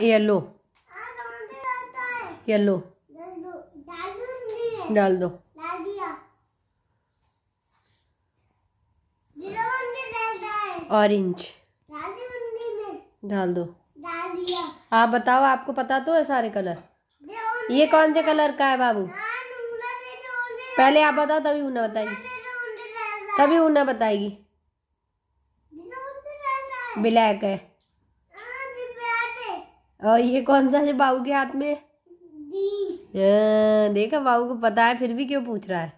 Yellow yellow डाल दो orange डाल दो आप बताओ आपको पता तो है सारे कलर ये कौन से कलर का है बाबू ah, पहले आप बताओ तभी उन्हें बताएगी तभी उन्हें बताएगी ब्लैक है और ये कौन सा है बाबू के हाथ में देखा बाबू को पता है फिर भी क्यों पूछ रहा है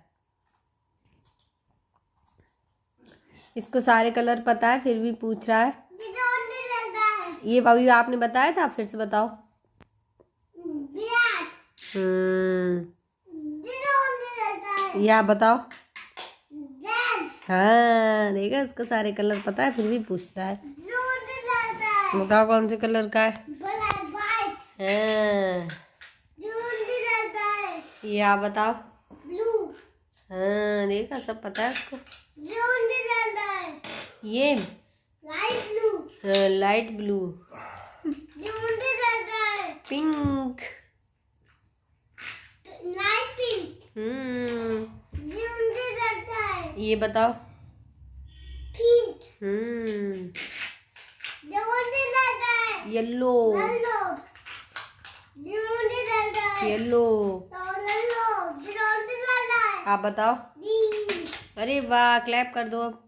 इसको सारे कलर पता है फिर भी पूछ रहा है तो ये बाबू आपने बताया था फिर से बताओ या हम्म। तो आप बताओ हाँ देखा इसको सारे कलर पता है फिर भी पूछता तो है बताओ कौन से कलर का है हाँ। या बताओ ब्लू हाँ देखा सब पता है उसको ये लाइट ब्लू हाँ light blue pink light pink हम्म ये बताओ पिंक हम्म येलो येलो आप बताओ अरे वाह क्लैप कर दो अब